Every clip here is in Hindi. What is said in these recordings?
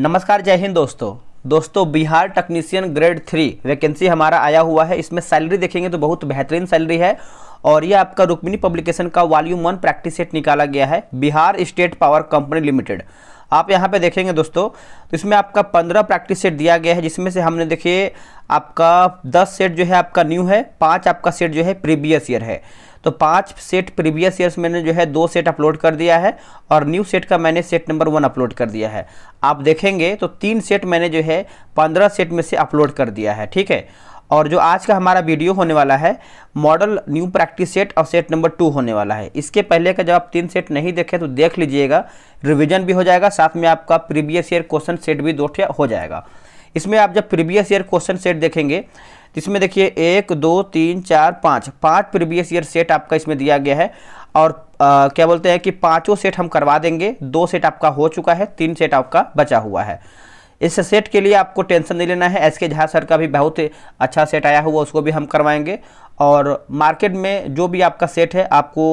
नमस्कार जय हिंद दोस्तों दोस्तों Bihar technician grade three vacancy हमारा आया हुआ है इसमें सैलरी देखेंगे तो बहुत बेहतरीन सैलरी है और ये आपका रुक्मिनी पब्लिकेशन का वॉल्यूम वन प्रैक्टिस सेट निकाला गया है Bihar state power company limited आप यहाँ पे देखेंगे दोस्तों तो इसमें आपका पंद्रह प्रैक्टिस सेट दिया गया है जिसमें से हमने देखिए आपका दस सेट जो है आपका न्यू है पाँच आपका सेट जो है प्रीवियस ईयर है तो पांच सेट प्रीवियस ईयर्स मैंने जो है दो सेट अपलोड कर दिया है और न्यू सेट का मैंने सेट नंबर वन अपलोड कर दिया है आप देखेंगे तो तीन सेट मैंने जो है पंद्रह सेट में से अपलोड कर दिया है ठीक है और जो आज का हमारा वीडियो होने वाला है मॉडल न्यू प्रैक्टिस सेट और सेट नंबर टू होने वाला है इसके पहले का जब आप तीन सेट नहीं देखें तो देख लीजिएगा रिवीजन भी हो जाएगा साथ में आपका प्रीवियस ईयर क्वेश्चन सेट भी दो हो जाएगा इसमें आप जब प्रीवियस ईयर क्वेश्चन सेट देखेंगे जिसमें देखिए एक दो तीन चार पाँच पाँच प्रीवियस ईयर सेट आपका इसमें दिया गया है और आ, क्या बोलते हैं कि पाँचों सेट हम करवा देंगे दो सेट आपका हो चुका है तीन सेट आपका बचा हुआ है इस सेट के लिए आपको टेंशन नहीं लेना है एस के झा सर का भी बहुत अच्छा सेट आया हुआ उसको भी हम करवाएंगे और मार्केट में जो भी आपका सेट है आपको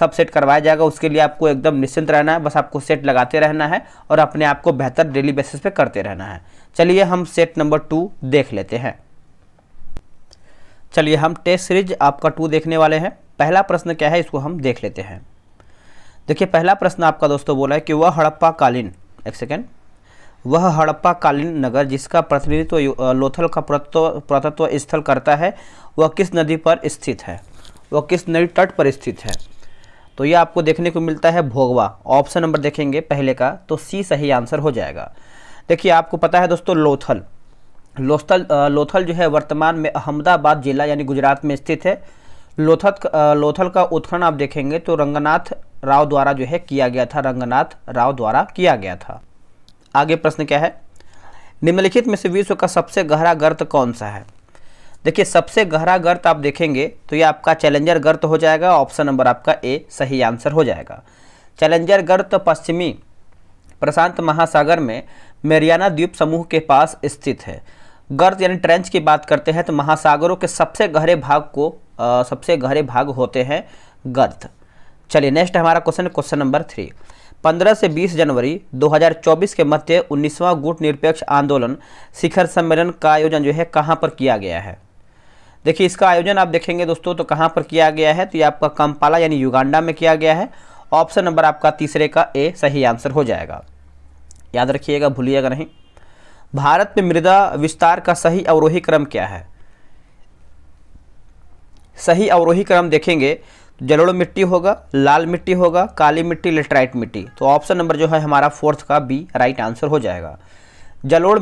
सब सेट करवाया जाएगा उसके लिए आपको एकदम निश्चिंत रहना है बस आपको सेट लगाते रहना है और अपने आप को बेहतर डेली बेसिस पे करते रहना है चलिए हम सेट नंबर टू देख लेते हैं चलिए हम टेस्ट सीरीज आपका टू देखने वाले हैं पहला प्रश्न क्या है इसको हम देख लेते हैं देखिए पहला प्रश्न आपका दोस्तों बोला है कि वह हड़प्पा कालीन एक सेकेंड वह हड़प्पा कालीन नगर जिसका प्रतिनिधित्व लोथल का प्रतत्व स्थल करता है वह किस नदी पर स्थित है वह किस नदी तट पर स्थित है तो यह आपको देखने को मिलता है भोगवा ऑप्शन नंबर देखेंगे पहले का तो सी सही आंसर हो जाएगा देखिए आपको पता है दोस्तों लोथल लोथल लोथल जो है वर्तमान में अहमदाबाद जिला यानी गुजरात में स्थित है लोथत लोथल का उत्खनन आप देखेंगे तो रंगनाथ राव द्वारा जो है किया गया था रंगनाथ राव द्वारा किया गया था आगे प्रश्न क्या है निम्नलिखित में से विश्व का सबसे गहरा गर्त कौन सा है देखिए सबसे गहरा गर्त आप देखेंगे तो ये आपका चैलेंजर गर्त हो जाएगा ऑप्शन नंबर आपका ए सही आंसर हो जाएगा चैलेंजर गर्त पश्चिमी प्रशांत महासागर में मेरियाना द्वीप समूह के पास स्थित है गर्द यानी ट्रेंच की बात करते हैं तो महासागरों के सबसे गहरे भाग को आ, सबसे गहरे भाग होते हैं गर्द चलिए नेक्स्ट हमारा क्वेश्चन क्वेश्चन नंबर थ्री 15 से 20 जनवरी 2024 के मध्य 19वां गुट निरपेक्ष आंदोलन शिखर सम्मेलन का आयोजन जो है कहाँ पर किया गया है देखिए इसका आयोजन आप देखेंगे दोस्तों तो कहाँ पर किया गया है तो ये आपका कंपाला यानी युगांडा में किया गया है ऑप्शन नंबर आपका तीसरे का ए सही आंसर हो जाएगा याद रखिएगा भूलिएगा नहीं भारत में मृदा विस्तार का सही अवरोही क्रम क्या है सही अवरोही क्रम देखेंगे तो जलोड़ मिट्टी होगा लाल मिट्टी होगा काली मिट्टी लेटराइट मिट्टी तो ऑप्शन नंबर जो है हमारा फोर्थ का बी राइट आंसर हो जाएगा जलोड़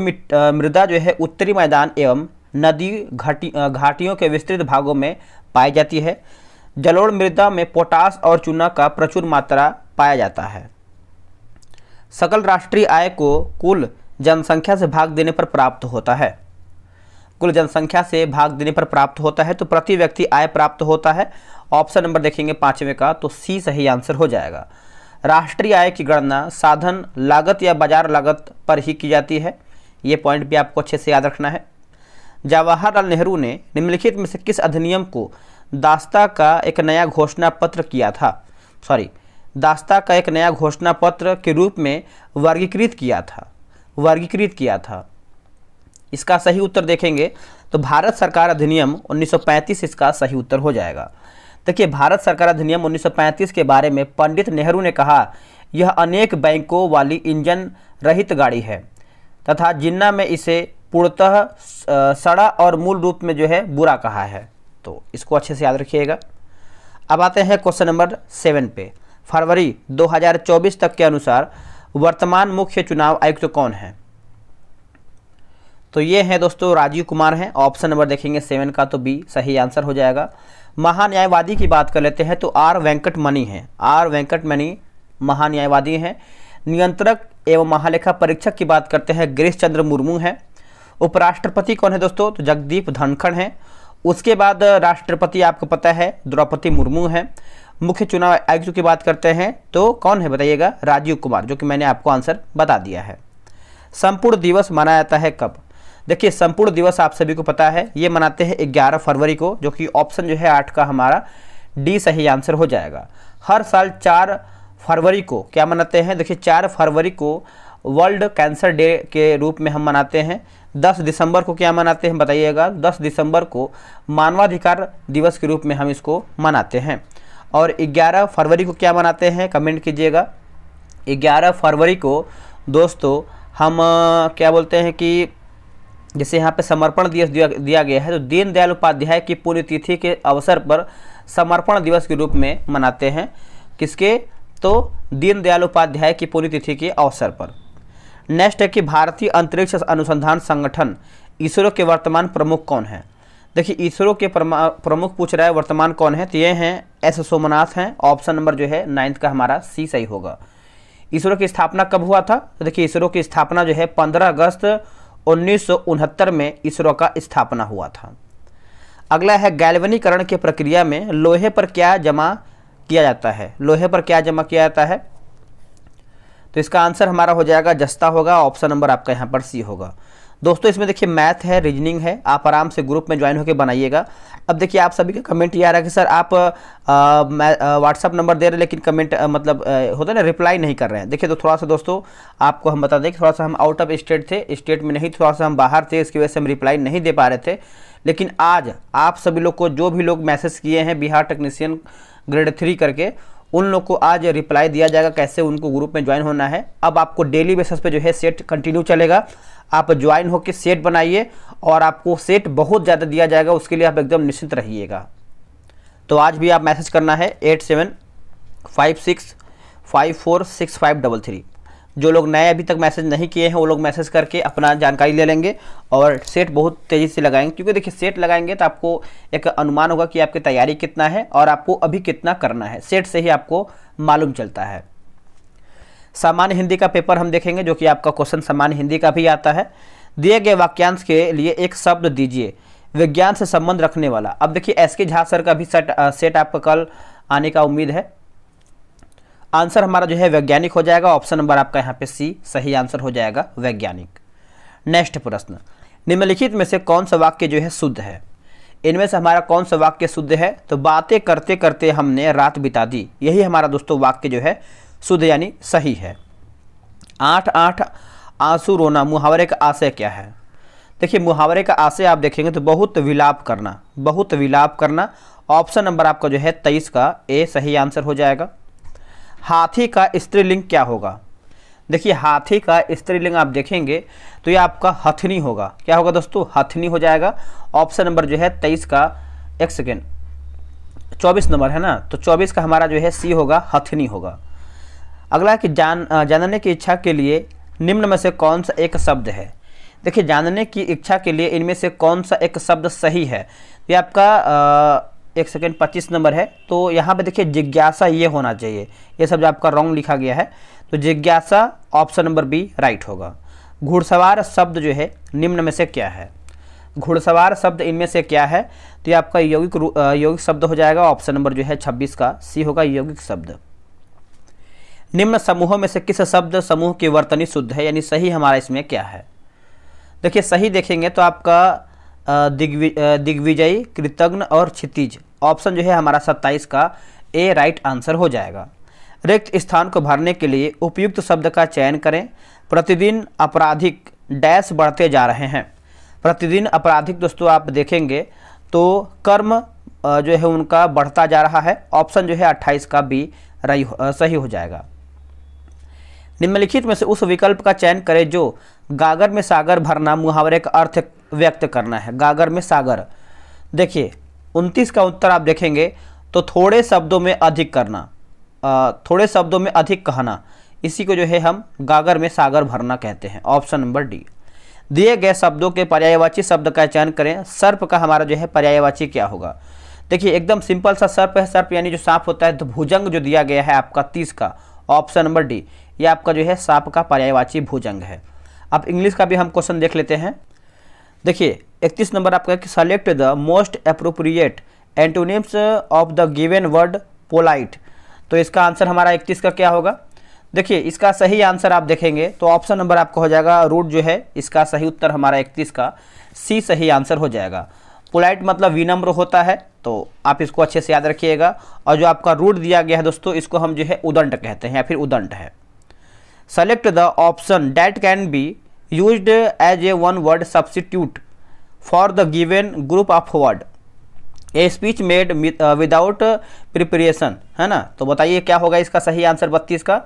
मृदा जो है उत्तरी मैदान एवं नदी घाटी घाटियों के विस्तृत भागों में पाई जाती है जलोड़ मृदा में पोटास और चूना का प्रचुर मात्रा पाया जाता है सकल राष्ट्रीय आय को कुल जनसंख्या से भाग देने पर प्राप्त होता है कुल जनसंख्या से भाग देने पर प्राप्त होता है तो प्रति व्यक्ति आय प्राप्त होता है ऑप्शन नंबर देखेंगे पाँचवें का तो सी सही आंसर हो जाएगा राष्ट्रीय आय की गणना साधन लागत या बाजार लागत पर ही की जाती है ये पॉइंट भी आपको अच्छे से याद रखना है जवाहरलाल नेहरू ने निम्नलिखित में से किस अधिनियम को दास्ता का एक नया घोषणा पत्र किया था सॉरी दास्ता का एक नया घोषणा पत्र के रूप में वर्गीकृत किया था वर्गीकृत किया था इसका सही उत्तर देखेंगे तो भारत सरकार अधिनियम 1935 इसका सही उत्तर हो जाएगा देखिए भारत सरकार अधिनियम 1935 के बारे में पंडित नेहरू ने कहा यह अनेक बैंकों वाली इंजन रहित गाड़ी है तथा जिन्ना में इसे पूर्णतः सड़ा और मूल रूप में जो है बुरा कहा है तो इसको अच्छे से याद रखिएगा अब आते हैं क्वेश्चन नंबर सेवन पे फरवरी 2024 तक के अनुसार वर्तमान मुख्य चुनाव आयुक्त तो कौन है तो ये है दोस्तों राजीव कुमार हैं ऑप्शन नंबर देखेंगे सेवन का तो बी सही आंसर हो जाएगा महान्यायवादी की बात कर लेते हैं तो आर वेंकट मणि हैं आर वेंकट मणि महान्यायवादी हैं नियंत्रक एवं महालेखा परीक्षक की बात करते हैं गिरीश चंद्र मुर्मू हैं उपराष्ट्रपति कौन है दोस्तों तो जगदीप धनखड़ हैं उसके बाद राष्ट्रपति आपको पता है द्रौपदी मुर्मू हैं मुख्य चुनाव आयुक्त की बात करते हैं तो कौन है बताइएगा राजीव कुमार जो कि मैंने आपको आंसर बता दिया है संपूर्ण दिवस मनाया जाता है कब देखिए संपूर्ण दिवस आप सभी को पता है ये मनाते हैं ग्यारह फरवरी को जो कि ऑप्शन जो है आठ का हमारा डी सही आंसर हो जाएगा हर साल चार फरवरी को क्या मनाते हैं देखिए चार फरवरी को वर्ल्ड कैंसर डे के रूप में हम मनाते हैं 10 दिसंबर को क्या मनाते हैं बताइएगा 10 दिसंबर को मानवाधिकार दिवस के रूप में हम इसको मनाते हैं और 11 फरवरी को क्या मनाते हैं कमेंट कीजिएगा 11 फरवरी को दोस्तों हम क्या बोलते हैं कि जैसे यहाँ पे समर्पण दिवस दिया, दिया गया है तो दीनदयाल उपाध्याय की पुण्यतिथि के अवसर पर समर्पण दिवस के रूप में मनाते हैं किसके तो दीनदयाल उपाध्याय की पुण्यतिथि के अवसर पर नेक्स्ट है कि भारतीय अंतरिक्ष अनुसंधान संगठन इसरो के वर्तमान प्रमुख कौन है देखिए इसरो के प्रमुख पूछ रहा है वर्तमान कौन है तो ये हैं एस सोमनाथ हैं ऑप्शन नंबर जो है नाइन्थ का हमारा सी सही होगा इसरो की स्थापना कब हुआ था तो देखिए इसरो की स्थापना जो है 15 अगस्त उन्नीस में इसरो का स्थापना हुआ था अगला है गैल्वनीकरण की प्रक्रिया में लोहे पर क्या जमा किया जाता है लोहे पर क्या जमा किया जाता है तो इसका आंसर हमारा हो जाएगा जस्ता होगा ऑप्शन नंबर आपका यहाँ पर सी होगा दोस्तों इसमें देखिए मैथ है रीजनिंग है आप आराम से ग्रुप में ज्वाइन होकर बनाइएगा अब देखिए आप सभी का कमेंट ये आ रहा है कि सर आप व्हाट्सअप नंबर दे रहे हैं लेकिन कमेंट आ, मतलब आ, होता है ना रिप्लाई नहीं कर रहे हैं देखिए तो थोड़ा सा दोस्तों आपको हम बता दें कि थोड़ा सा हम आउट ऑफ स्टेट थे स्टेट में नहीं थोड़ा सा हम बाहर थे इसकी वजह से हम रिप्लाई नहीं दे पा रहे थे लेकिन आज आप सभी लोग को जो भी लोग मैसेज किए हैं बिहार टेक्नीसियन ग्रेड थ्री करके उन लोग को आज रिप्लाई दिया जाएगा कैसे उनको ग्रुप में ज्वाइन होना है अब आपको डेली बेसिस पे जो है सेट कंटिन्यू चलेगा आप ज्वाइन होकर सेट बनाइए और आपको सेट बहुत ज़्यादा दिया जाएगा उसके लिए आप एकदम निश्चिंत रहिएगा तो आज भी आप मैसेज करना है eight seven five six five four six five double three जो लोग नए अभी तक मैसेज नहीं किए हैं वो लोग मैसेज करके अपना जानकारी ले लेंगे और सेट बहुत तेज़ी से लगाएंगे क्योंकि देखिए सेट लगाएंगे तो आपको एक अनुमान होगा कि आपकी तैयारी कितना है और आपको अभी कितना करना है सेट से ही आपको मालूम चलता है सामान्य हिंदी का पेपर हम देखेंगे जो कि आपका क्वेश्चन सामान्य हिंदी का भी आता है दिए गए वाक्यांश के लिए एक शब्द दीजिए विज्ञान से संबंध रखने वाला अब देखिए एस के झा सर का भी सेट सेट आपका कल आने का उम्मीद है आंसर हमारा जो है वैज्ञानिक हो जाएगा ऑप्शन नंबर आपका यहाँ पे सी सही आंसर हो जाएगा वैज्ञानिक नेक्स्ट प्रश्न निम्नलिखित में से कौन सा वाक्य जो है शुद्ध है इनमें से हमारा कौन सा वाक्य शुद्ध है तो बातें करते करते हमने रात बिता दी यही हमारा दोस्तों वाक्य जो है शुद्ध यानी सही है आठ आठ आंसू रोना मुहावरे का आशय क्या है देखिए मुहावरे का आशय आप देखेंगे तो बहुत विलाप करना बहुत विलाप करना ऑप्शन नंबर आपका जो है तेईस का ए सही आंसर हो जाएगा हाथी का स्त्रीलिंग क्या होगा देखिए हाथी का स्त्रीलिंग आप देखेंगे तो ये आपका हथनी होगा क्या होगा दोस्तों हथनी हो जाएगा ऑप्शन नंबर जो है तेईस का एक सेकेंड चौबीस नंबर है ना तो चौबीस का हमारा जो है सी होगा हथनी होगा अगला कि जान जानने की इच्छा के लिए निम्न में से कौन सा एक शब्द है देखिए जानने की इच्छा के लिए इनमें से कौन सा एक शब्द सही है ये आपका आ, एक सेकेंड पच्चीस नंबर है तो यहाँ पे देखिए जिज्ञासा ये होना चाहिए ये शब्द आपका रॉन्ग लिखा गया है तो जिज्ञासा ऑप्शन नंबर बी राइट होगा घुड़सवार शब्द जो है निम्न में से क्या है घुड़सवार शब्द इनमें से क्या है तो ये आपका यौगिक यौगिक शब्द हो जाएगा ऑप्शन नंबर जो है छब्बीस का सी होगा यौगिक शब्द निम्न समूहों में से किस शब्द समूह की वर्तनी शुद्ध है यानी सही हमारा इसमें क्या है देखिए सही देखेंगे तो आपका दिग्वि दिग्विजयी कृतज्ञ और क्षितिज ऑप्शन जो है हमारा सत्ताईस का ए राइट आंसर हो जाएगा रिक्त स्थान को भरने के लिए उपयुक्त शब्द का चयन करें प्रतिदिन आपराधिक डैश बढ़ते जा रहे हैं प्रतिदिन आपराधिक दोस्तों आप देखेंगे तो कर्म जो है उनका बढ़ता जा रहा है ऑप्शन जो है 28 का बी रही सही हो जाएगा निम्नलिखित में से उस विकल्प का चयन करें जो गागर में सागर भरना मुहावरे का अर्थ व्यक्त करना है गागर में सागर देखिए उनतीस का उत्तर आप देखेंगे तो थोड़े शब्दों में अधिक करना थोड़े शब्दों में अधिक कहना इसी को जो है हम गागर में सागर भरना कहते हैं ऑप्शन नंबर डी दिए गए शब्दों के पर्यायवाची शब्द का चयन करें सर्प का हमारा जो है पर्यायवाची क्या होगा देखिए एकदम सिंपल सा सर्प है सर्प यानी जो सांप होता है तो भुजंग जो दिया गया है आपका तीस का ऑप्शन नंबर डी ये आपका जो है सांप का पर्यायवाची भुजंग है अब इंग्लिश का भी हम क्वेश्चन देख लेते हैं देखिए इकतीस नंबर आपका कि select the most appropriate antonyms of the given word polite तो इसका आंसर हमारा इकतीस का क्या होगा देखिए इसका सही आंसर आप देखेंगे तो ऑप्शन नंबर आपका हो जाएगा रूट जो है इसका सही उत्तर हमारा इकतीस का सी सही आंसर हो जाएगा पोलाइट मतलब विनम्र होता है तो आप इसको अच्छे से याद रखिएगा और जो आपका रूट दिया गया है दोस्तों इसको हम जो है उदंड कहते हैं या फिर उदंड है select the option that can be use as a one word substitute for the given group of word a speech made without preparation है ना तो बताइए क्या होगा इसका सही आंसर बत्तीस का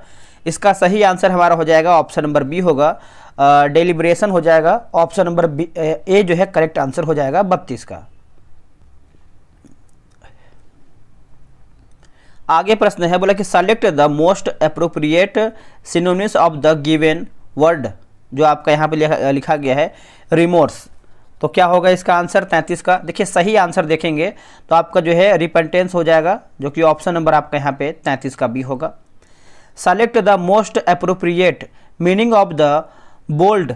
इसका सही आंसर हमारा हो जाएगा ऑप्शन नंबर बी होगा डेलिब्रेशन हो जाएगा ऑप्शन नंबर ए जो है करेक्ट आंसर हो जाएगा बत्तीस का आगे प्रश्न है बोला कि select the most appropriate synonyms of the given word जो आपका यहाँ पे लिखा, लिखा गया है रिमोर्स तो क्या होगा इसका आंसर तैंतीस का देखिए सही आंसर देखेंगे तो आपका जो है रिपेंटेंस हो जाएगा जो कि ऑप्शन नंबर आपका यहाँ पे तैंतीस का भी होगा select the most appropriate meaning of the bold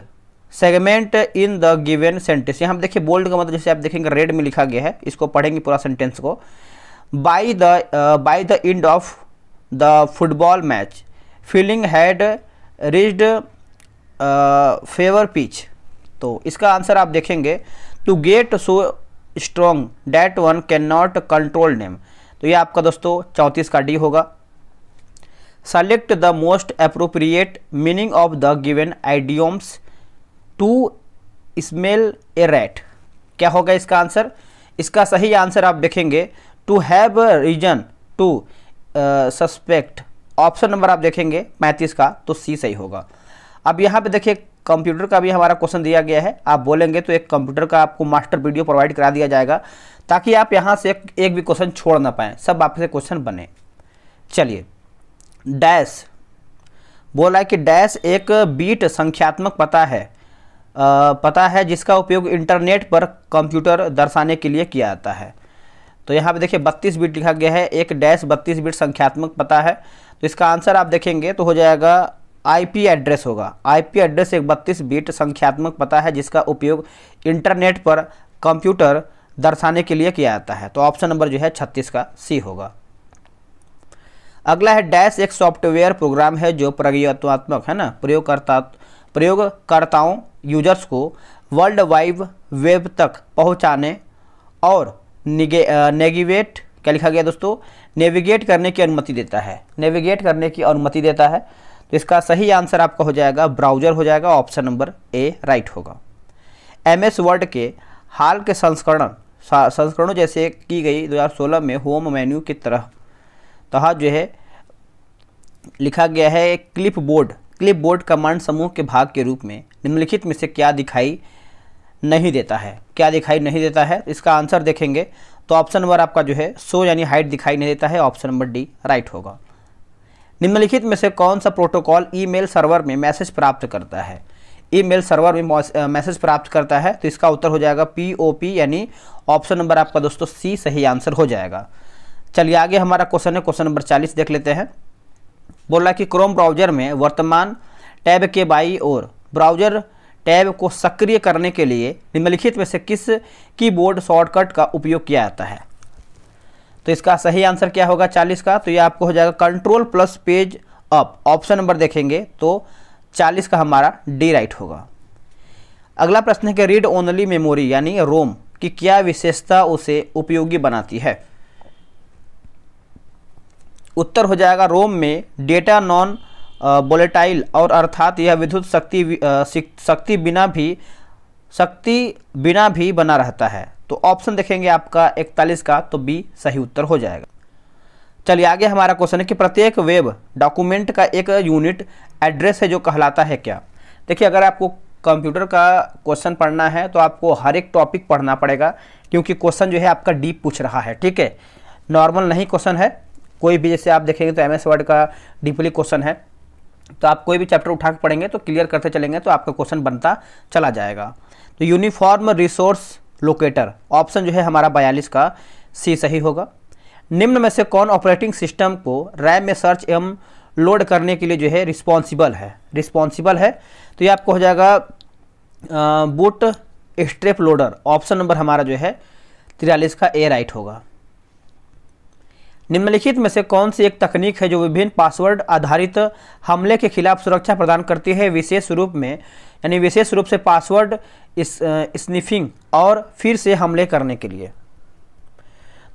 segment in the given sentence यहाँ देखिए बोल्ड का मतलब जैसे आप देखेंगे रेड में लिखा गया है इसको पढ़ेंगे पूरा सेंटेंस को by the by the end of the football match feeling had rised fever pitch तो इसका आंसर आप देखेंगे to get so strong that one can not control name तो ये आपका दोस्तों चौंतीस का डी होगा select the most appropriate meaning of the given idioms to smell a rat क्या होगा इसका आंसर इसका सही आंसर आप देखेंगे to have reason to suspect option number आप देखेंगे पैंतीस का तो सी सही होगा अब यहाँ पे देखिए कंप्यूटर का भी हमारा क्वेश्चन दिया गया है आप बोलेंगे तो एक कंप्यूटर का आपको मास्टर वीडियो प्रोवाइड करा दिया जाएगा ताकि आप यहाँ से एक भी क्वेश्चन छोड़ ना पाएँ सब आपसे क्वेश्चन बने चलिए डैश बोला है कि डैश एक बीट संख्यात्मक पता है आ, पता है जिसका उपयोग इंटरनेट पर कंप्यूटर दर्शाने के लिए किया जाता है तो यहाँ पे देखिए 32 बिट लिखा गया है एक डैश 32 बिट संख्यात्मक पता है तो इसका आंसर आप देखेंगे तो हो जाएगा आईपी एड्रेस होगा आईपी एड्रेस एक 32 बिट संख्यात्मक पता है जिसका उपयोग इंटरनेट पर कंप्यूटर दर्शाने के लिए किया जाता है तो ऑप्शन नंबर जो है छत्तीस का सी होगा अगला है डैश एक सॉफ्टवेयर प्रोग्राम है जो प्रयोगात्मक है ना प्रयोगकर्ता प्रयोगकर्ताओं यूजर्स को वर्ल्ड वाइड वेब तक पहुंचाने और निगे नेगिवेट क्या लिखा गया दोस्तों नेविगेट करने की अनुमति देता है नेविगेट करने की अनुमति देता है तो इसका सही आंसर आपका हो जाएगा ब्राउजर हो जाएगा ऑप्शन नंबर ए राइट होगा एम एस वर्ड के हाल के संस्करण संस्करणों जैसे की गई 2016 में होम मेन्यू की तरह कहा जो है लिखा गया है clipboard clipboard command समूह के भाग के रूप में निम्नलिखित में से क्या दिखाई नहीं देता है क्या दिखाई नहीं देता है इसका आंसर देखेंगे तो ऑप्शन नंबर आपका जो है सो यानी हाइट दिखाई नहीं देता है ऑप्शन नंबर डी राइट होगा निम्नलिखित में से कौन सा प्रोटोकॉल ईमेल सर्वर में मैसेज प्राप्त करता है ईमेल सर्वर में मैसेज प्राप्त करता है तो इसका उत्तर हो जाएगा पी यानी ऑप्शन नंबर आपका दोस्तों सी सही आंसर हो जाएगा चलिए आगे हमारा क्वेश्चन है क्वेश्चन नंबर चालीस देख लेते हैं बोला कि क्रोम ब्राउजर में वर्तमान टैब के बाई और ब्राउजर टैब को सक्रिय करने के लिए निम्नलिखित में से किस कीबोर्ड शॉर्टकट का उपयोग किया जाता है तो इसका सही आंसर क्या होगा चालीस का तो ये आपको हो जाएगा control plus page up option number देखेंगे तो चालीस का हमारा डी राइट होगा अगला प्रश्न है कि रीड ओनली मेमोरी यानी रोम की क्या विशेषता उसे उपयोगी बनाती है उत्तर हो जाएगा रोम में डेटा नॉन बोलेटाइल और अर्थात यह विद्युत शक्ति शक्ति बिना भी शक्ति बिना भी बना रहता है तो ऑप्शन देखेंगे आपका इकतालीस का तो बी सही उत्तर हो जाएगा चलिए आगे हमारा क्वेश्चन है कि प्रत्येक वेब डॉक्यूमेंट का एक यूनिट एड्रेस है जो कहलाता है क्या देखिए अगर आपको कंप्यूटर का क्वेश्चन पढ़ना है तो आपको हर एक टॉपिक पढ़ना पड़ेगा क्योंकि क्वेश्चन जो है आपका डीप पूछ रहा है ठीक है नॉर्मल नहीं क्वेश्चन है कोई भी जैसे आप देखेंगे तो एम वर्ड का डीपली क्वेश्चन है तो आप कोई भी चैप्टर उठा के पढ़ेंगे तो क्लियर करते चलेंगे तो आपका क्वेश्चन बनता चला जाएगा तो यूनिफॉर्म रिसोर्स लोकेटर ऑप्शन जो है हमारा बयालीस का सी सही होगा निम्न में से कौन ऑपरेटिंग सिस्टम को रैम में सर्च एवं लोड करने के लिए जो है रिस्पॉन्सिबल है रिस्पॉन्सिबल है तो ये आपको हो जाएगा bootstrap loader option number हमारा जो है तिरालीस का ए राइट होगा निम्नलिखित में से कौन सी एक तकनीक है जो विभिन्न पासवर्ड आधारित हमले के खिलाफ सुरक्षा प्रदान करती है विशेष रूप में यानी विशेष रूप से पासवर्ड इस, स्निफिंग और फिर से हमले करने के लिए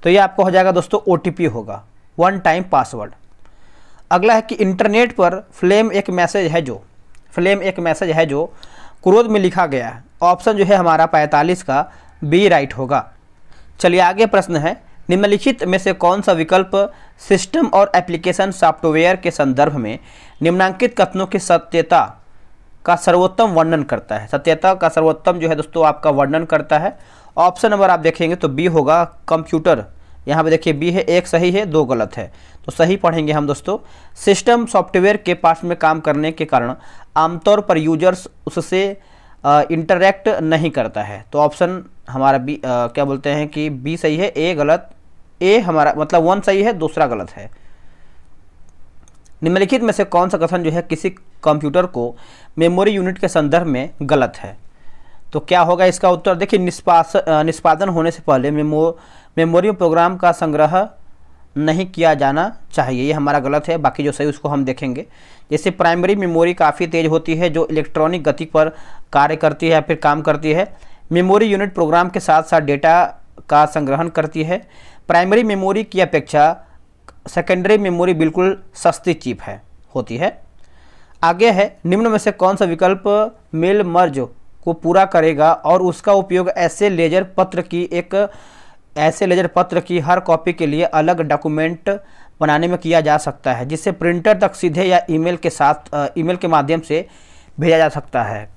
तो ये आपको हो जाएगा दोस्तों ओ होगा वन टाइम पासवर्ड अगला है कि इंटरनेट पर फ्लेम एक मैसेज है जो फ्लेम एक मैसेज है जो क्रोध में लिखा गया है ऑप्शन जो है हमारा पैंतालीस का बी राइट होगा चलिए आगे प्रश्न है निम्नलिखित में से कौन सा विकल्प सिस्टम और एप्लीकेशन सॉफ्टवेयर के संदर्भ में निम्नांकित कथनों की सत्यता का सर्वोत्तम वर्णन करता है सत्यता का सर्वोत्तम जो है दोस्तों आपका वर्णन करता है ऑप्शन नंबर आप देखेंगे तो बी होगा कंप्यूटर यहाँ पे देखिए बी है एक सही है दो गलत है तो सही पढ़ेंगे हम दोस्तों सिस्टम सॉफ्टवेयर के पास में काम करने के कारण आमतौर पर यूजर्स उससे इंटरेक्ट नहीं करता है तो ऑप्शन हमारा बी क्या बोलते हैं कि बी सही है ए गलत ए हमारा मतलब वन सही है दूसरा गलत है निम्नलिखित में से कौन सा कथन जो है किसी कंप्यूटर को मेमोरी यूनिट के संदर्भ में गलत है तो क्या होगा इसका उत्तर देखिए निष्पास निष्पादन होने से पहले मेमो मेमोरी प्रोग्राम का संग्रह नहीं किया जाना चाहिए ये हमारा गलत है बाकी जो सही उसको हम देखेंगे जैसे प्राइमरी मेमोरी काफ़ी तेज़ होती है जो इलेक्ट्रॉनिक गति पर कार्य करती है या फिर काम करती है मेमोरी यूनिट प्रोग्राम के साथ साथ डेटा का संग्रहण करती है प्राइमरी मेमोरी की अपेक्षा सेकेंडरी मेमोरी बिल्कुल सस्ती चीप है होती है आगे है निम्न में से कौन सा विकल्प मेल मर्ज को पूरा करेगा और उसका उपयोग ऐसे लेजर पत्र की एक ऐसे लेजर पत्र की हर कॉपी के लिए अलग डॉक्यूमेंट बनाने में किया जा सकता है जिससे प्रिंटर तक सीधे या ईमेल के साथ ईमेल के माध्यम से भेजा जा सकता है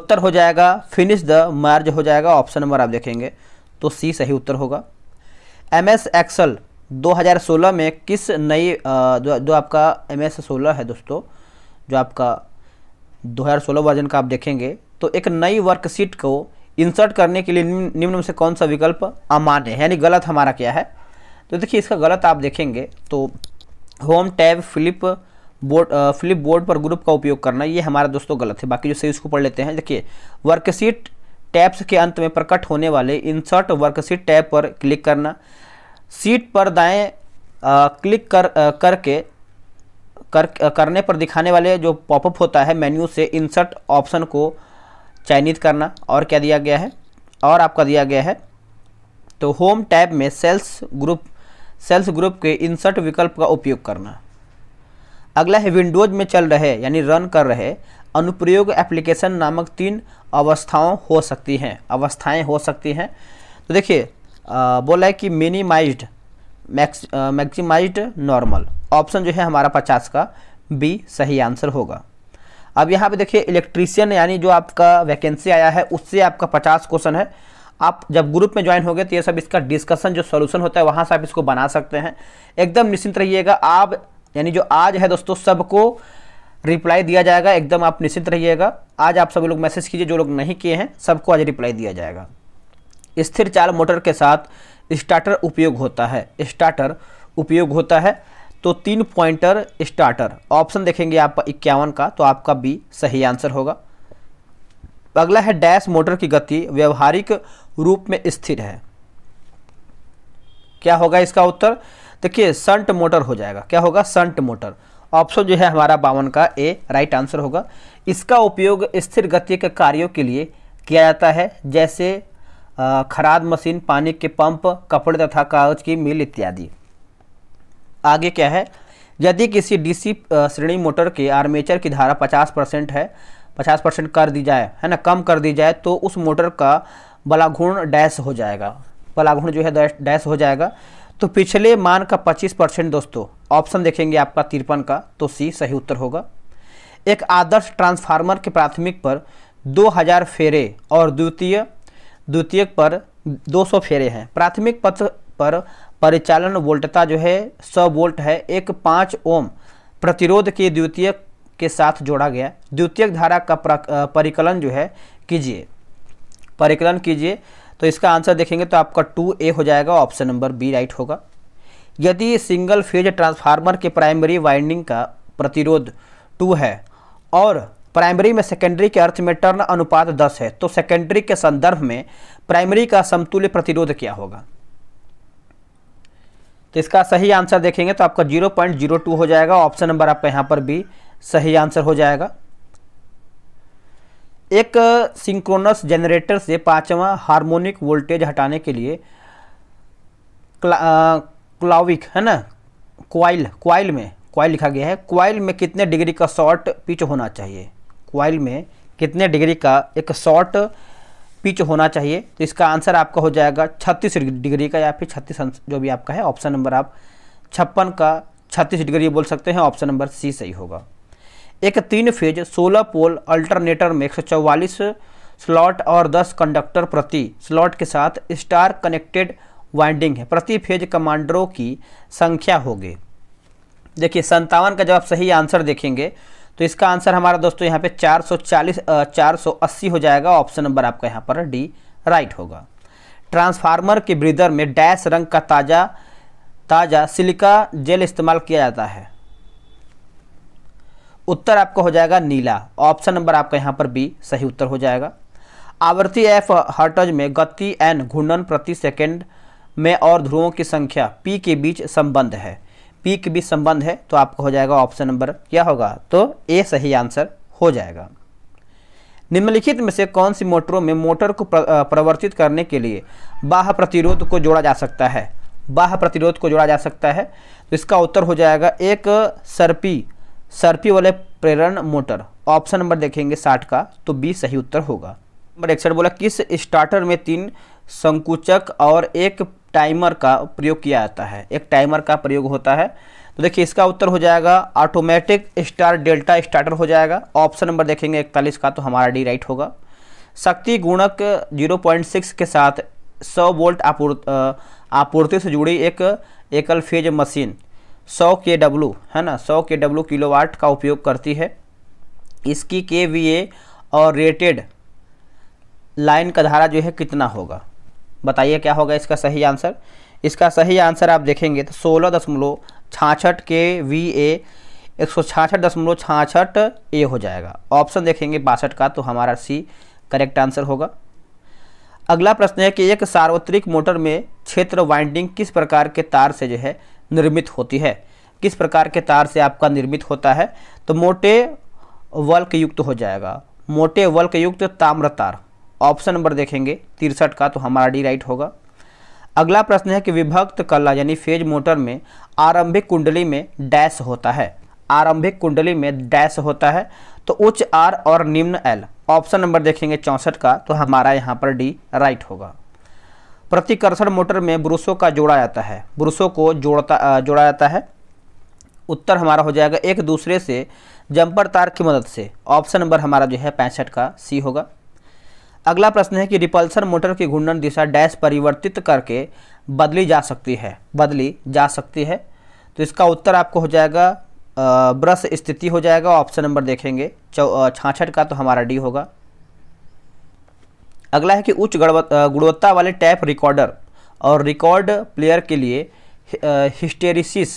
उत्तर हो जाएगा फिनिश द मार्ज हो जाएगा ऑप्शन नंबर आप देखेंगे तो सी सही उत्तर होगा एम एस एक्सल दो में किस नई जो, आपका एम एस सोलह है दोस्तों जो आपका 2016 वर्जन का आप देखेंगे तो एक नई वर्कशीट को इंसर्ट करने के लिए निम्न में से कौन सा विकल्प अमान्य है यानी गलत हमारा क्या है तो देखिए इसका गलत आप देखेंगे तो home tab flip board flip board पर ग्रुप का उपयोग करना ये हमारा दोस्तों गलत है बाकी जो सही उसको पढ़ लेते हैं देखिए वर्कशीट टैब्स के अंत में प्रकट होने वाले इंसर्ट वर्कशीट टैब पर क्लिक करना सीट पर दाएं क्लिक कर आ, करके कर करने पर दिखाने वाले जो पॉपअप होता है मेन्यू से इंसर्ट ऑप्शन को चयनित करना और क्या दिया गया है और आपका दिया गया है तो होम टैब में सेल्स ग्रुप सेल्स ग्रुप के इंसर्ट विकल्प का उपयोग करना अगला है विंडोज में चल रहे यानी रन कर रहे अनुप्रयोग एप्लीकेशन नामक तीन अवस्थाओं हो सकती हैं अवस्थाएं हो सकती हैं तो देखिए बोला है कि मिनिमाइज्ड मैक्सिमाइज्ड नॉर्मल ऑप्शन जो है हमारा पचास का बी सही आंसर होगा अब यहाँ पे देखिए इलेक्ट्रीशियन यानी जो आपका वैकेंसी आया है उससे आपका पचास क्वेश्चन है आप जब ग्रुप में ज्वाइन हो गए तो ये सब इसका डिस्कशन जो सोल्यूशन होता है वहाँ से आप इसको बना सकते हैं एकदम निश्चिंत रहिएगा आप यानी जो आज है दोस्तों सबको रिप्लाई दिया जाएगा एकदम आप निश्चिंत रहिएगा आज आप सभी लोग मैसेज कीजिए जो लोग नहीं किए हैं सबको आज रिप्लाई दिया जाएगा स्थिर चाल मोटर के साथ स्टार्टर उपयोग होता है स्टार्टर उपयोग होता है तो तीन पॉइंटर स्टार्टर ऑप्शन देखेंगे आप इक्यावन का तो आपका बी सही आंसर होगा अगला है डैश मोटर की गति व्यवहारिक रूप में स्थिर है क्या होगा इसका उत्तर देखिए संट मोटर हो जाएगा क्या होगा संट मोटर ऑप्शन जो है हमारा बावन का ए राइट आंसर होगा इसका उपयोग स्थिर गति के कार्यों के लिए किया जाता है जैसे खराद मशीन पानी के पंप कपड़े तथा कागज की मिल इत्यादि आगे क्या है यदि किसी डीसी श्रेणी मोटर के आर्मेचर की धारा 50 परसेंट है 50 परसेंट कर दी जाए है ना कम कर दी जाए तो उस मोटर का बलाघूर्ण डैश हो जाएगा बलाघूर्ण जो है डैश हो जाएगा तो पिछले मान का 25 परसेंट दोस्तों ऑप्शन देखेंगे आपका तिरपन का तो सी सही उत्तर होगा एक आदर्श ट्रांसफार्मर के प्राथमिक पर दो फेरे और द्वितीय द्वितीयक पर 200 फेरे हैं प्राथमिक पथ पर परिचालन वोल्टता जो है 100 वोल्ट है एक पाँच ओम प्रतिरोध के द्वितीयक के साथ जोड़ा गया द्वितीयक धारा का परिकलन जो है कीजिए परिकलन कीजिए तो इसका आंसर देखेंगे तो आपका टू ए हो जाएगा ऑप्शन नंबर बी राइट होगा यदि सिंगल फेज ट्रांसफार्मर के प्राइमरी वाइंडिंग का प्रतिरोध टू है और प्राइमरी में सेकेंडरी के अर्थ में टर्न अनुपात 10 है तो सेकेंडरी के संदर्भ में प्राइमरी का समतुल्य प्रतिरोध क्या होगा तो इसका सही आंसर देखेंगे तो आपका 0.02 हो जाएगा ऑप्शन नंबर आपका यहां पर भी सही आंसर हो जाएगा एक सिंक्रोनस जनरेटर से पांचवा हार्मोनिक वोल्टेज हटाने के लिए क्लाविक है ना क्वाइल क्वाइल में क्वाइल लिखा गया है क्वाइल में कितने डिग्री का शॉर्ट पिच होना चाहिए क्वाइल में कितने डिग्री का एक शॉर्ट पिच होना चाहिए तो इसका आंसर आपका हो जाएगा छत्तीस डिग्री का या फिर छत्तीस जो भी आपका है ऑप्शन नंबर आप छप्पन का छत्तीस डिग्री बोल सकते हैं ऑप्शन नंबर सी सही होगा एक तीन फेज 16 पोल अल्टरनेटर में एक स्लॉट और 10 कंडक्टर प्रति स्लॉट के साथ स्टार कनेक्टेड वाइंडिंग है प्रति फेज कमांडरों की संख्या होगी देखिए संतावन का जब आप सही आंसर देखेंगे तो इसका आंसर हमारा दोस्तों यहाँ पे 440 480 हो जाएगा ऑप्शन नंबर आपका यहाँ पर डी राइट होगा ट्रांसफार्मर के ब्रीदर में डैश रंग का ताज़ा ताज़ा सिलिका जेल इस्तेमाल किया जाता है उत्तर आपका हो जाएगा नीला ऑप्शन नंबर आपका यहाँ पर बी सही उत्तर हो जाएगा आवर्ती एफ हर्टज में गति एन घूर्णन प्रति सेकेंड में और ध्रुवों की संख्या पी के बीच संबंध है पी के बीच संबंध है तो आपका हो जाएगा ऑप्शन नंबर क्या होगा तो ए सही आंसर हो जाएगा निम्नलिखित में से कौन सी मोटरों में मोटर को प्रवर्तित करने के लिए बाह प्रतिरोध को जोड़ा जा सकता है बाह प्रतिरोध को जोड़ा जा सकता है तो इसका उत्तर हो जाएगा एक सरपी सरपी वाले प्रेरण मोटर ऑप्शन नंबर देखेंगे साठ का तो बी सही उत्तर होगा नंबर एक बोला किस स्टार्टर में तीन संकुचक और एक टाइमर का प्रयोग किया जाता है एक टाइमर का प्रयोग होता है तो देखिए इसका उत्तर हो जाएगा ऑटोमेटिक स्टार डेल्टा स्टार्टर हो जाएगा ऑप्शन नंबर देखेंगे इकतालीस का तो हमारा डी राइट होगा शक्ति गुणक 0.6 के साथ 100 वोल्ट आपूर्ति से जुड़ी एक एकल फेज मशीन 100 के डब्लू है ना 100 के डब्लू किलोवाट का उपयोग करती है इसकी के वी ए और रेटेड लाइन का धारा जो है कितना होगा बताइए क्या होगा इसका सही आंसर इसका सही आंसर आप देखेंगे तो सोलह दशमलव छाछठ के वी ए एक सौ छाछठ दशमलव छाछठ ए हो जाएगा ऑप्शन देखेंगे बासठ का तो हमारा सी करेक्ट आंसर होगा अगला प्रश्न है कि एक सार्वत्रिक मोटर में क्षेत्र वाइंडिंग किस प्रकार के तार से जो है निर्मित होती है किस प्रकार के तार से आपका निर्मित होता है तो मोटे वल्क युक्त हो जाएगा मोटे वल्क युक्त ताम्र तार ऑप्शन नंबर देखेंगे तिरसठ का तो हमारा डी राइट होगा अगला प्रश्न है कि विभक्त कला यानी फेज मोटर में आरंभिक कुंडली में डैश होता है आरंभिक कुंडली में डैश होता है तो उच्च आर और निम्न एल ऑप्शन नंबर देखेंगे चौंसठ का तो हमारा यहाँ पर डी राइट होगा प्रतिकर्षण मोटर में ब्रुशों का जोड़ा जाता है ब्रुशों को जोड़ता जोड़ा जाता है उत्तर हमारा हो जाएगा एक दूसरे से जंपर तार की मदद से ऑप्शन नंबर हमारा जो है पैंसठ का सी होगा अगला प्रश्न है कि रिपल्सर मोटर की घूर्णन दिशा डैश परिवर्तित करके बदली जा सकती है बदली जा सकती है तो इसका उत्तर आपको हो जाएगा ब्रश स्थिति हो जाएगा ऑप्शन नंबर देखेंगे छाछठ का तो हमारा डी होगा अगला है कि उच्च गुणवत्ता वाले टैप रिकॉर्डर और रिकॉर्ड प्लेयर के लिए हिस्टेरिसिस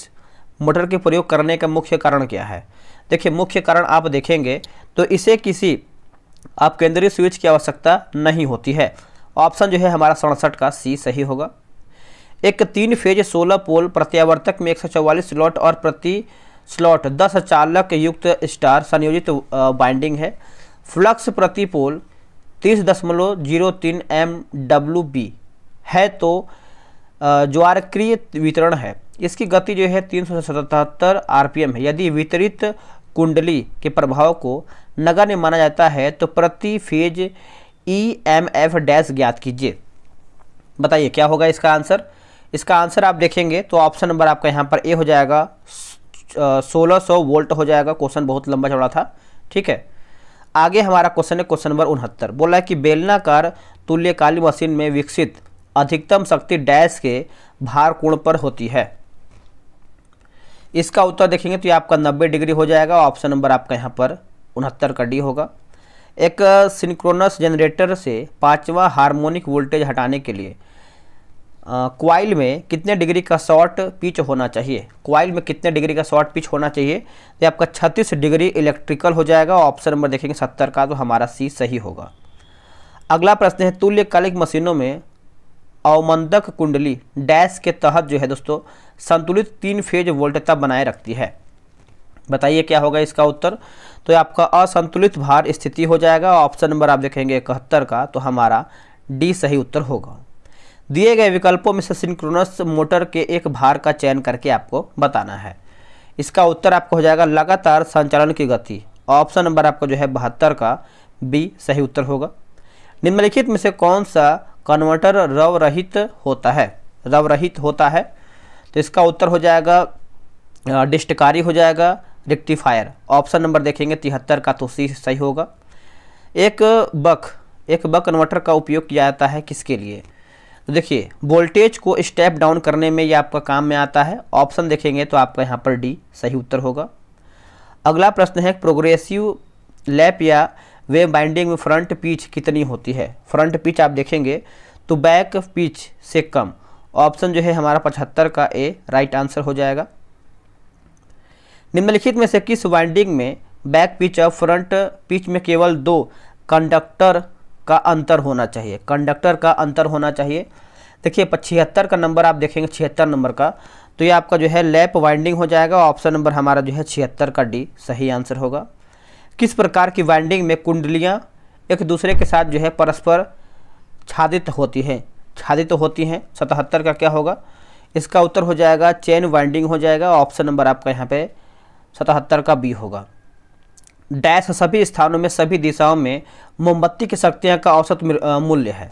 मोटर के प्रयोग करने का मुख्य कारण क्या है देखिए मुख्य कारण आप देखेंगे तो इसे किसी आप केंद्रीय स्विच की आवश्यकता नहीं होती है ऑप्शन जो है हमारा सड़सठ का सी सही होगा एक तीन फेज सोलह पोल प्रत्यावर्तक में एक सौ स्लॉट और प्रति स्लॉट दस चालक युक्त स्टार संयोजित बाइंडिंग है फ्लक्स प्रति पोल तीस दशमलव जीरो तीन एम डब्ल्यू बी है तो ज्वारक्रिय वितरण है इसकी गति जो है तीन सौ सतहत्तर आर है यदि वितरित कुंडली के प्रभाव को नगर माना जाता है तो प्रति phase E M F dash ज्ञात कीजिए बताइए क्या होगा इसका आंसर इसका आंसर आप देखेंगे तो ऑप्शन नंबर आपका यहाँ पर ए हो जाएगा सोलह सौ वोल्ट हो जाएगा क्वेश्चन बहुत लंबा चौड़ा था ठीक है आगे हमारा क्वेश्चन है क्वेश्चन नंबर उनहत्तर बोला है कि बेलनाकार तुल्यकालीन मशीन में विकसित अधिकतम शक्ति डैश के भार कोण पर होती है इसका उत्तर देखेंगे तो ये आपका नब्बे डिग्री हो जाएगा ऑप्शन नंबर आपका यहाँ पर उनहत्तर का डी होगा एक सिंक्रोनस जनरेटर से पाँचवा हार्मोनिक वोल्टेज हटाने के लिए क्वाइल में कितने डिग्री का शॉर्ट पिच होना चाहिए क्वाइल में कितने डिग्री का शॉर्ट पिच होना चाहिए तो आपका 36 डिग्री इलेक्ट्रिकल हो जाएगा ऑप्शन नंबर देखेंगे 70 का तो हमारा सी सही होगा अगला प्रश्न है तुल्यकालिक मशीनों में अवमंदक कुंडली डैश के तहत जो है दोस्तों संतुलित तीन फेज वोल्टता बनाए रखती है बताइए क्या होगा इसका उत्तर तो आपका असंतुलित भार स्थिति हो जाएगा ऑप्शन नंबर आप देखेंगे इकहत्तर का तो हमारा डी सही उत्तर होगा दिए गए विकल्पों में से सिंक्रोनस मोटर के एक भार का चयन करके आपको बताना है इसका उत्तर आपको हो जाएगा लगातार संचालन की गति ऑप्शन नंबर आपको जो है बहत्तर का बी सही उत्तर होगा निम्नलिखित में से कौन सा कन्वर्टर रव रहित होता है रव रहित होता है तो इसका उत्तर हो जाएगा डिस्टकारी हो जाएगा रेक्टिफायर ऑप्शन नंबर देखेंगे तिहत्तर का तो सी सही होगा एक बक एक बक कन्वर्टर का उपयोग किया जाता है किसके लिए तो देखिए वोल्टेज को स्टेप डाउन करने में यह आपका काम में आता है ऑप्शन देखेंगे तो आपका यहाँ पर डी सही उत्तर होगा अगला प्रश्न है प्रोग्रेसिव लैप या वेव बाइंडिंग में फ्रंट पिच कितनी होती है फ्रंट पिच आप देखेंगे तो बैक पिच से कम ऑप्शन जो है हमारा पचहत्तर का ए राइट आंसर हो जाएगा निम्नलिखित में से किस वाइंडिंग में बैक पिच और फ्रंट पिच में केवल दो कंडक्टर का अंतर होना चाहिए कंडक्टर का अंतर होना चाहिए देखिए छिहत्तर का नंबर आप देखेंगे छिहत्तर नंबर का तो ये आपका जो है लैप वाइंडिंग हो जाएगा ऑप्शन नंबर हमारा जो है छिहत्तर का डी सही आंसर होगा किस प्रकार की वाइंडिंग में कुंडलियाँ एक दूसरे के साथ जो है परस्पर छादित होती हैं छादित होती हैं सतहत्तर का क्या होगा इसका उत्तर हो जाएगा चेन वाइंडिंग हो जाएगा ऑप्शन नंबर आपका यहाँ पे सतहत्तर का बी होगा डैश सभी स्थानों में सभी दिशाओं में मोमबत्ती की शक्तियाँ का औसत मूल्य है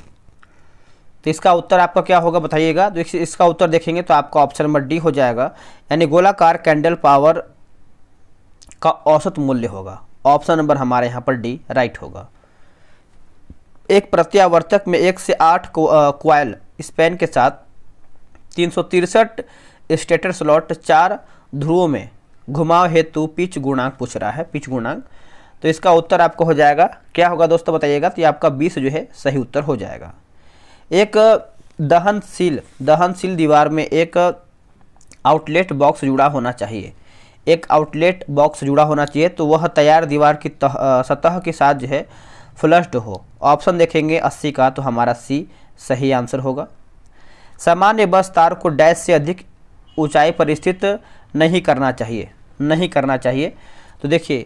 तो इसका उत्तर आपका क्या होगा बताइएगा तो इसका उत्तर देखेंगे तो आपका ऑप्शन नंबर डी हो जाएगा यानी गोलाकार कैंडल पावर का औसत मूल्य होगा ऑप्शन नंबर हमारे यहाँ पर डी राइट होगा एक प्रत्यावर्तक में एक से आठ क्वाइल स्पेन के साथ तीन सौ तिरसठ स्टेटर स्लॉट चार ध्रुवों में घुमाव हेतु पिच गुणांक पूछ रहा है पिच गुणांक तो इसका उत्तर आपको हो जाएगा क्या होगा दोस्तों बताइएगा तो आपका बीस जो है सही उत्तर हो जाएगा एक दहनशील दहनशील दीवार में एक आउटलेट बॉक्स जुड़ा होना चाहिए एक आउटलेट बॉक्स जुड़ा होना चाहिए तो वह तैयार दीवार की तह, सतह के साथ जो है फ्लश्ड हो ऑप्शन देखेंगे 80 का तो हमारा सी सही आंसर होगा सामान्य बस तार को डैश से अधिक ऊंचाई पर स्थित नहीं करना चाहिए नहीं करना चाहिए तो देखिए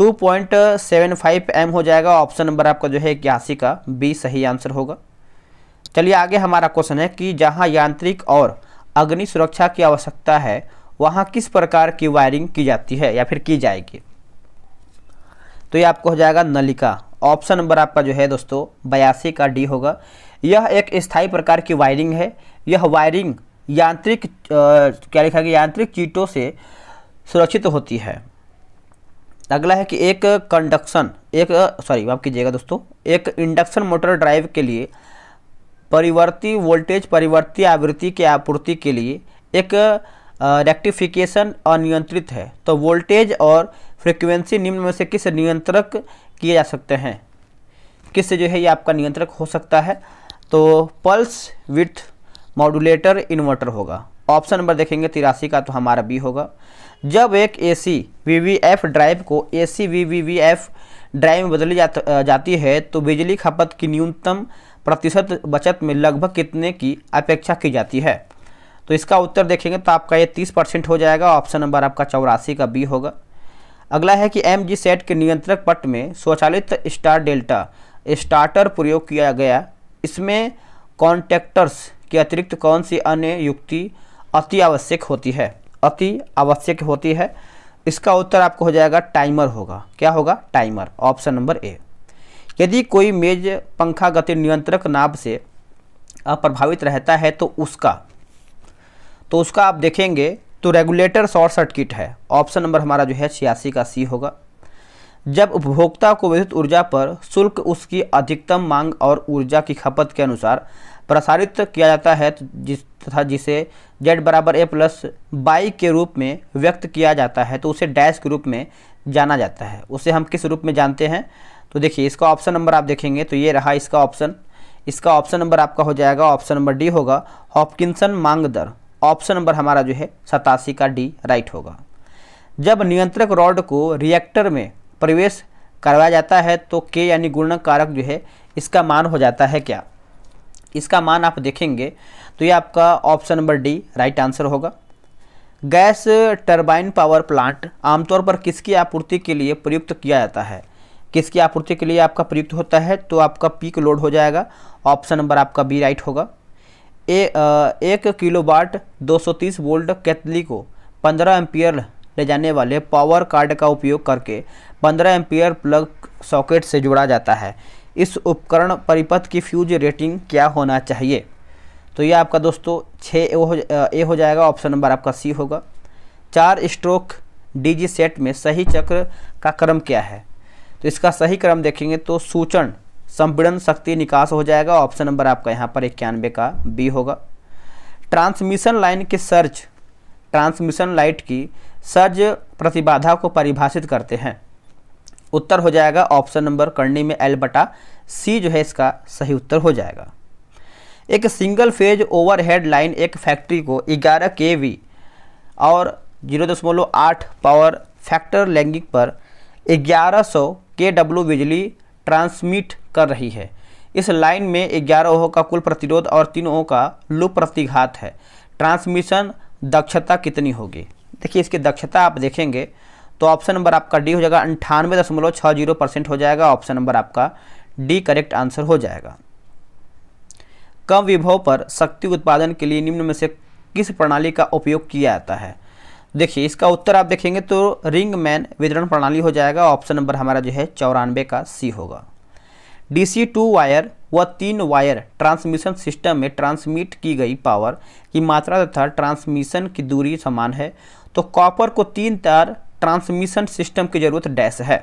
2.75 एम हो जाएगा ऑप्शन नंबर आपका जो है इक्यासी का बी सही आंसर होगा चलिए आगे हमारा क्वेश्चन है कि जहां यांत्रिक और अग्नि सुरक्षा की आवश्यकता है वहाँ किस प्रकार की वायरिंग की जाती है या फिर की जाएगी तो ये आपको हो जाएगा नलिका ऑप्शन नंबर आपका जो है दोस्तों बयासी का डी होगा यह एक स्थायी प्रकार की वायरिंग है यह वायरिंग यांत्रिक क्या लिखा गया यांत्रिक चीटों से सुरक्षित होती है अगला है कि एक कंडक्शन एक सॉरी माफ कीजिएगा दोस्तों एक इंडक्शन मोटर ड्राइव के लिए परिवर्ती वोल्टेज परिवर्ती आवृत्ति की आपूर्ति के लिए एक रेक्टिफिकेशन अनियंत्रित है तो वोल्टेज और फ्रिक्वेंसी निम्न में से किस नियंत्रक किए जा सकते हैं से जो है ये आपका नियंत्रक हो सकता है तो पल्स विथ मॉडुलेटर इन्वर्टर होगा ऑप्शन नंबर देखेंगे तिरासी का तो हमारा बी होगा जब एक A C V V F drive को A C V V V F drive में बदली जात, जाती है तो बिजली खपत की न्यूनतम प्रतिशत बचत में लगभग कितने की अपेक्षा की जाती है तो इसका उत्तर देखेंगे तो आपका ये तीस परसेंट हो जाएगा ऑप्शन नंबर आपका चौरासी का बी होगा अगला है कि एम जी सेट के नियंत्रक पट में स्वचालित स्टार डेल्टा स्टार्टर प्रयोग किया गया इसमें कॉन्टेक्टर्स के अतिरिक्त कौन सी अन्य युक्ति अति आवश्यक होती है अति आवश्यक होती है इसका उत्तर आपको हो जाएगा टाइमर होगा क्या होगा टाइमर ऑप्शन नंबर ए यदि कोई मेज पंखा गति नियंत्रक नाभ से अप्रभावित रहता है तो उसका तो उसका आप देखेंगे तो रेगुलेटर शॉर्ट सर्किट है ऑप्शन नंबर हमारा जो है छियासी का सी होगा जब उपभोक्ता को विद्युत ऊर्जा पर शुल्क उसकी अधिकतम मांग और ऊर्जा की खपत के अनुसार प्रसारित किया जाता है तो जिस तथा जिसे जेड बराबर ए प्लस बाई के रूप में व्यक्त किया जाता है तो उसे डैश के रूप में जाना जाता है उसे हम किस रूप में जानते हैं तो देखिए इसका ऑप्शन नंबर आप देखेंगे तो ये रहा इसका ऑप्शन इसका ऑप्शन नंबर आपका हो जाएगा ऑप्शन नंबर डी होगा हॉपकिंसन मांग दर ऑप्शन नंबर हमारा जो है सतासी का डी राइट होगा जब नियंत्रक रॉड को रिएक्टर में प्रवेश करवाया जाता है तो के यानी गुणक कारक जो है इसका मान हो जाता है क्या इसका मान आप देखेंगे तो ये आपका option number D right answer होगा गैस टरबाइन पावर प्लांट आमतौर पर किसकी आपूर्ति के लिए प्रयुक्त किया जाता है किसकी आपूर्ति के लिए आपका प्रयुक्त होता है तो आपका पीक लोड हो जाएगा ऑप्शन नंबर आपका बी राइट होगा ए, आ, एक किलोवाट 230 वोल्ट कैथली को 15 एम्पियर ले जाने वाले पावर कार्ड का उपयोग करके 15 एम्पियर प्लग सॉकेट से जोड़ा जाता है इस उपकरण परिपथ की फ्यूज रेटिंग क्या होना चाहिए तो ये आपका दोस्तों छः ए हो ए हो जाएगा ऑप्शन नंबर आपका सी होगा चार स्ट्रोक डीजी सेट में सही चक्र का क्रम क्या है तो इसका सही क्रम देखेंगे तो सूचन संपीड़न शक्ति निकास हो जाएगा ऑप्शन नंबर आपका यहाँ पर इक्यानवे का बी होगा ट्रांसमिशन लाइन की सर्च ट्रांसमिशन लाइट की सर्ज प्रतिबाधा को परिभाषित करते हैं उत्तर हो जाएगा ऑप्शन नंबर करनी में एल बटा सी जो है इसका सही उत्तर हो जाएगा एक सिंगल फेज ओवरहेड लाइन एक फैक्ट्री को 11 के वी और 0.8 पावर फैक्टर लैंगिक पर 1100 के डब्ल्यू बिजली ट्रांसमिट कर रही है इस लाइन में ग्यारह ओह का कुल प्रतिरोध और तीन ओह का लूप प्रतिघात है ट्रांसमिशन दक्षता कितनी होगी देखिए इसकी दक्षता आप देखेंगे तो ऑप्शन नंबर आपका डी हो जाएगा अंठानवे दशमलव छः जीरो परसेंट हो जाएगा ऑप्शन नंबर आपका डी करेक्ट आंसर हो जाएगा कम विभव पर शक्ति उत्पादन के लिए निम्न में से किस प्रणाली का उपयोग किया जाता है देखिए इसका उत्तर आप देखेंगे तो रिंग मैन वितरण प्रणाली हो जाएगा ऑप्शन नंबर हमारा जो है चौरानवे का सी होगा डीसी टू वायर व तीन वायर ट्रांसमिशन सिस्टम में ट्रांसमिट की गई पावर की मात्रा तथा ट्रांसमिशन की दूरी समान है तो कॉपर को तीन तार ट्रांसमिशन सिस्टम की जरूरत डैश है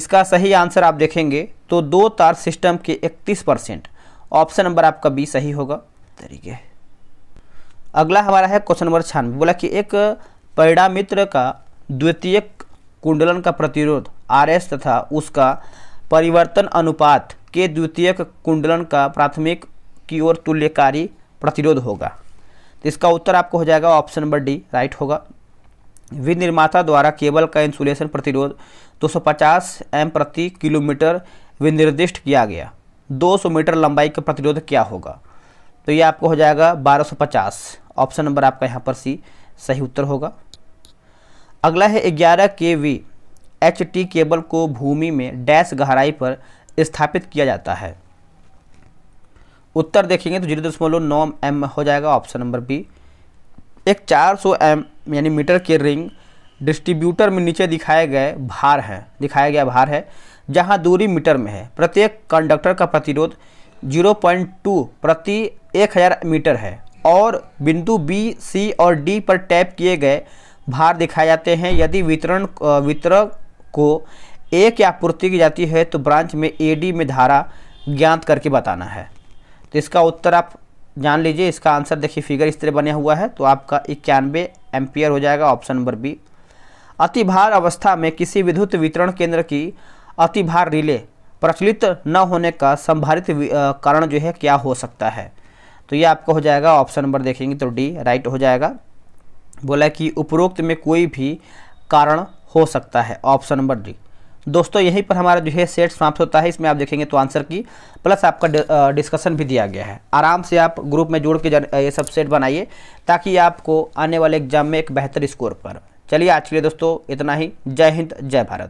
इसका सही आंसर आप देखेंगे तो दो तार सिस्टम के 31 परसेंट ऑप्शन नंबर आपका बी सही होगा तरीके अगला हमारा है क्वेश्चन नंबर छानवे बोला कि एक परिणामित्र का द्वितीय कुंडलन का प्रतिरोध आर एस तथा उसका परिवर्तन अनुपात के द्वितीयक कुंडलन का प्राथमिक की ओर तुल्यकारी प्रतिरोध होगा तो इसका उत्तर आपको हो जाएगा ऑप्शन नंबर डी राइट होगा विनिर्माता द्वारा केबल का इंसुलेशन प्रतिरोध 250 एम प्रति किलोमीटर विनिर्दिष्ट किया गया 200 मीटर लंबाई का प्रतिरोध क्या होगा तो ये आपको हो जाएगा 1250 ऑप्शन नंबर आपका यहाँ पर सी सही उत्तर होगा अगला है ग्यारह के वी एच टी केबल को भूमि में डैश गहराई पर स्थापित किया जाता है उत्तर देखेंगे तो जीरो दशमलव नौ एम हो जाएगा ऑप्शन नंबर बी एक 400 एम यानी मीटर के रिंग डिस्ट्रीब्यूटर में नीचे दिखाए गए भार हैं दिखाया गया भार है जहां दूरी मीटर में है प्रत्येक कंडक्टर का प्रतिरोध 0.2 प्रति 1000 मीटर है और बिंदु बी सी और डी पर टैप किए गए भार दिखाए जाते हैं यदि वितरण वितरक को ए की आपूर्ति की जाती है तो ब्रांच में ए डी में धारा ज्ञात करके बताना है तो इसका उत्तर आप जान लीजिए इसका आंसर देखिए फिगर इस तरह बना हुआ है तो आपका इक्यानवे एम्पियर हो जाएगा ऑप्शन नंबर बी अतिभार अवस्था में किसी विद्युत वितरण केंद्र की अतिभार रिले प्रचलित न होने का संभावित कारण जो है क्या हो सकता है तो ये आपका हो जाएगा ऑप्शन नंबर देखेंगे तो डी राइट हो जाएगा बोला कि उपरोक्त में कोई भी कारण हो सकता है ऑप्शन नंबर डी दोस्तों यहीं पर हमारा जो है सेट समाप्त होता है इसमें आप देखेंगे तो आंसर की प्लस आपका डिस्कशन भी दिया गया है आराम से आप ग्रुप में जोड़ के ये सब सेट बनाइए ताकि आपको आने वाले एग्जाम में एक बेहतर स्कोर पर चलिए आज के लिए दोस्तों इतना ही जय हिंद जय भारत